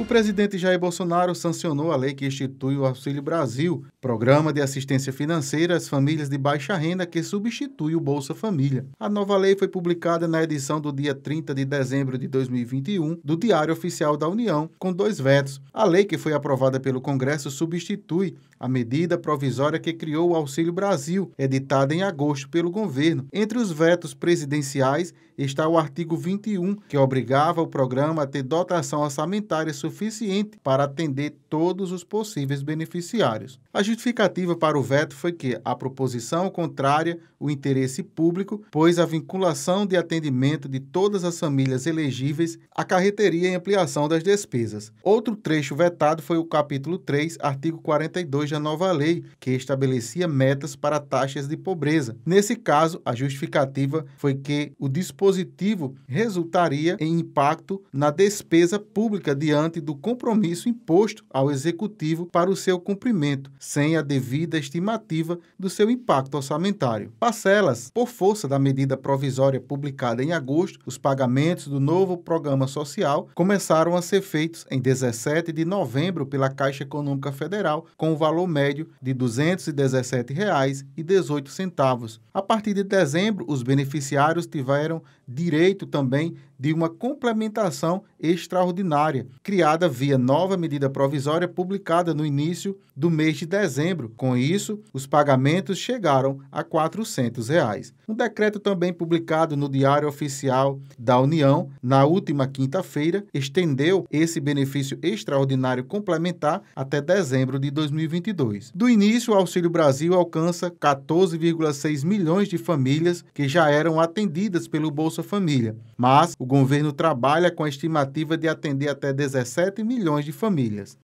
O presidente Jair Bolsonaro sancionou a lei que institui o Auxílio Brasil, programa de assistência financeira às famílias de baixa renda que substitui o Bolsa Família. A nova lei foi publicada na edição do dia 30 de dezembro de 2021 do Diário Oficial da União, com dois vetos. A lei que foi aprovada pelo Congresso substitui a medida provisória que criou o Auxílio Brasil, editada em agosto pelo governo. Entre os vetos presidenciais está o artigo 21, que obrigava o programa a ter dotação orçamentária suficiente suficiente para atender todos os possíveis beneficiários. A justificativa para o veto foi que a proposição contrária o interesse público, pois a vinculação de atendimento de todas as famílias elegíveis acarreteria em ampliação das despesas. Outro trecho vetado foi o capítulo 3, artigo 42 da nova lei, que estabelecia metas para taxas de pobreza. Nesse caso, a justificativa foi que o dispositivo resultaria em impacto na despesa pública diante do compromisso imposto ao Executivo para o seu cumprimento, sem a devida estimativa do seu impacto orçamentário. Parcelas, por força da medida provisória publicada em agosto, os pagamentos do novo programa social começaram a ser feitos em 17 de novembro pela Caixa Econômica Federal, com o um valor médio de R$ 217,18. A partir de dezembro, os beneficiários tiveram direito também de uma complementação extraordinária, criada via nova medida provisória publicada no início do mês de dezembro. Com isso, os pagamentos chegaram a R$ 400. Reais. Um decreto também publicado no Diário Oficial da União, na última quinta-feira, estendeu esse benefício extraordinário complementar até dezembro de 2022. Do início, o Auxílio Brasil alcança 14,6 milhões de famílias que já eram atendidas pelo Bolsa Família, mas o governo trabalha com a estimativa de atender até 17 milhões de famílias